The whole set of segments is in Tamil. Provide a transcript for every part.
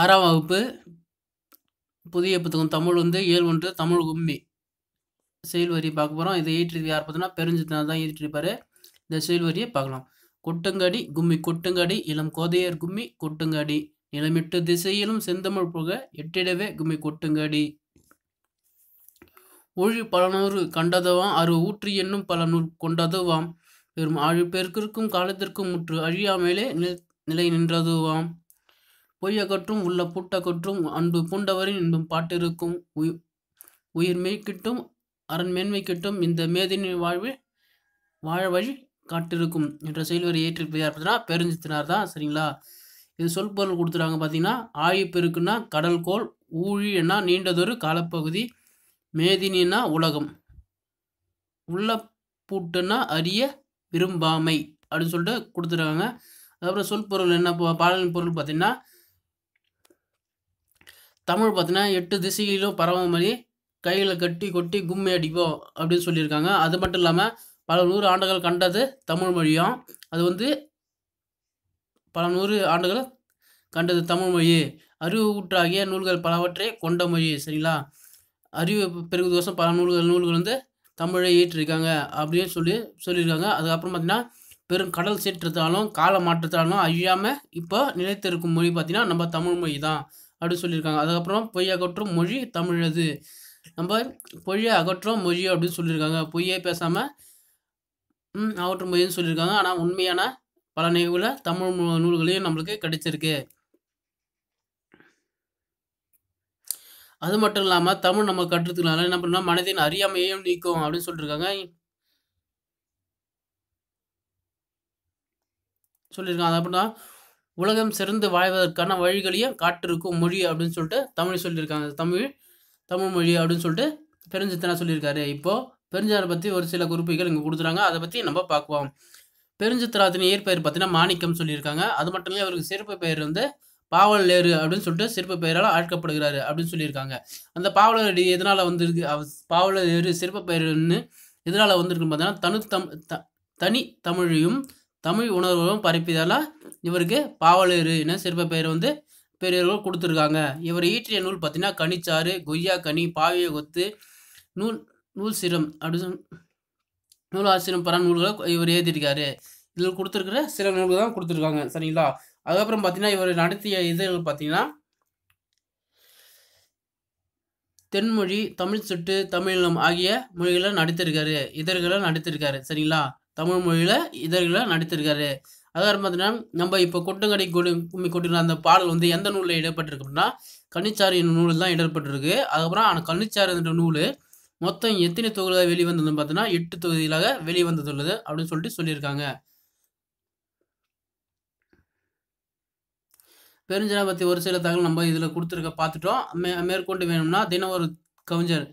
ஆறாம் வகுப்பு புதிய புத்தகம் தமிழ் வந்து ஏழு ஒன்று தமிழ் கும்மி செயல் வரி பார்க்க போகிறோம் இதை ஏற்றிருக்கு யார் பார்த்தோன்னா பெருஞ்சித்தனா தான் ஏற்றிருப்பாரு இந்த செயல் வரியை பார்க்கலாம் கொட்டங்கடி கும்மி கொட்டங்கடி இளம் கோதையர் கும்மி கொட்டங்கடி நிலமிட்டு திசையிலும் செந்தமிழ் புக எட்டிடவே கும்மி கொட்டுங்கடி ஒழி நூறு கண்டதுவாம் அறு ஊற்று என்னும் பல நூல் கொண்டதுவாம் பெரும் ஆழி பெருக்கிற்கும் காலத்திற்கும் முற்று அழியாமலே நிலை நின்றதுவாம் பொய்யகற்றும் உள்ள பூட்டகற்றும் அன்பு பூண்டவரின் இன்பம் பாட்டிருக்கும் உயிர் மெய்க்கிட்டும் அரண் மேன்மை கிட்டும் இந்த மேதினின் வாழ்வு வாழ வழி காட்டிருக்கும் என்ற செயல்வரை ஏற்றிருப்பது பார்த்தீங்கன்னா பெருஞ்சித்தினார் தான் சரிங்களா இது சொல்பொருள் கொடுத்துருக்காங்க பார்த்தீங்கன்னா ஆழிப்பெருக்குன்னா கடல்கோள் ஊழின்னா நீண்டதொரு காலப்பகுதி மேதினா உலகம் உள்ள பூட்டுனா அறிய விரும்பாமை அப்படின்னு சொல்லிட்டு கொடுத்துருக்காங்க அதுக்கப்புறம் சொல் பொருள் என்ன பாடலின் பொருள் பார்த்தீங்கன்னா தமிழ் பார்த்தீங்கன்னா எட்டு திசையிலும் பரவும் மாதிரி கையில் கட்டி கொட்டி கும்மி அடிப்போம் அப்படின்னு சொல்லியிருக்காங்க அது மட்டும் இல்லாமல் பல நூறு ஆண்டுகள் கண்டது தமிழ் மொழியும் அது வந்து பல நூறு ஆண்டுகள் கண்டது தமிழ் மொழி அறிவு ஊற்றாகிய நூல்கள் பலவற்றை கொண்ட மொழி சரிங்களா அறிவு பெருகுதோசம் பல நூல்கள் நூல்கள் வந்து தமிழை ஏற்றிருக்காங்க அப்படின்னு சொல்லி சொல்லியிருக்காங்க அதுக்கப்புறம் பார்த்தீங்கன்னா பெரும் கடல் சீற்றத்தாலும் கால மாற்றத்தாலும் அழியாமல் இப்போ நிலைத்திருக்கும் மொழி பார்த்தீங்கன்னா நம்ம தமிழ் மொழி தான் அப்படின்னு சொல்லியிருக்காங்க அதுக்கப்புறம் பொய் அகற்றும் மொழி தமிழது நம்ம பொய்யை அகற்றும் மொழி அப்படின்னு சொல்லியிருக்காங்க பொய்யே பேசாமல் அகற்றும் மொழின்னு சொல்லியிருக்காங்க ஆனால் உண்மையான பல நிகழ்வுல தமிழ் நூல்களையும் நம்மளுக்கு கிடைச்சிருக்கு அது மட்டும் இல்லாமல் தமிழ் நம்ம கற்றுக்கிறதுனால என்ன பண்ணால் மனதின் அறியாமையையும் நீக்கும் அப்படின்னு சொல்லியிருக்காங்க சொல்லியிருக்காங்க அது அப்படின்னா உலகம் சிறந்து வாழ்வதற்கான வழிகளையும் காட்டிருக்கும் மொழி அப்படின்னு சொல்லிட்டு தமிழ் சொல்லியிருக்காங்க தமிழ் தமிழ் மொழி அப்படின்னு சொல்லிட்டு பெருஞ்சித்தனா சொல்லியிருக்காரு இப்போ பெருஞ்சாரை பற்றி ஒரு சில குறிப்புகள் இங்கே கொடுத்துறாங்க அதை பற்றி நம்ம பார்க்குவோம் பெருஞ்சித்திராத்தின் இயற்பெயர் பார்த்தீங்கன்னா மாணிக்கம் சொல்லியிருக்காங்க அது மட்டும் இல்லை அவருக்கு சிறப்பு பெயர் வந்து பாவல் நேரு அப்படின்னு சொல்லிட்டு சிறப்பு பெயரால் அழைக்கப்படுகிறாரு அப்படின்னு சொல்லியிருக்காங்க அந்த பாவலர் எதனால் வந்திருக்கு பாவலர் நேரு சிறப்பு பெயர்னு எதனால் வந்திருக்குன்னு பார்த்தீங்கன்னா தனி தமிழையும் தமிழ் உணர்வுகளும் பரப்பியதால் இவருக்கு என சிற்ப பெயர் வந்து பெரியவர்கள் கொடுத்துருக்காங்க இவர் ஈற்றிய நூல் பார்த்தீங்கன்னா கனிச்சாறு கொய்யா கனி பாவிய கொத்து நூல் நூல் சிரம் அப்படின்னு நூல் ஆசிரியம் பரா நூல்களை இவர் எழுதியிருக்காரு இதில் கொடுத்துருக்கிற சில நூல்கள் தான் கொடுத்துருக்காங்க சரிங்களா அதுக்கப்புறம் பார்த்தீங்கன்னா இவர் நடத்திய இதழ்கள் பார்த்தீங்கன்னா தென்மொழி தமிழ் சுட்டு தமிழம் ஆகிய மொழிகளை நடித்திருக்காரு இதழ்களை நடித்திருக்காரு சரிங்களா தமிழ் மொழியில் இதழ்களில் நடித்திருக்காரு அதாவது பார்த்தீங்கன்னா நம்ம இப்போ கொட்டங்கடி கொடு கும்மி கொட்டின அந்த பாடல் வந்து எந்த நூலில் இடப்பட்டிருக்கு அப்படின்னா கன்னிச்சாரி நூல் தான் இடப்பட்டிருக்கு அதுக்கப்புறம் ஆனால் கன்னிச்சாரி என்ற நூல் மொத்தம் எத்தனை தொகுதியாக வெளிவந்ததுன்னு பார்த்தீங்கன்னா எட்டு தொகுதிகளாக வெளிவந்துள்ளது அப்படின்னு சொல்லிட்டு சொல்லியிருக்காங்க பெருஞ்சனை பற்றி ஒரு சில தகவல் நம்ம இதில் கொடுத்துருக்க பார்த்துட்டோம் மே மேற்கொண்டு வேணும்னா தினம் ஒரு கவிஞர்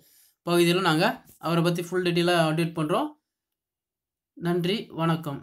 பகுதியில் நாங்கள் அவரை பற்றி ஃபுல் டீட்டெயிலாக அப்டேட் பண்ணுறோம் நன்றி வணக்கம்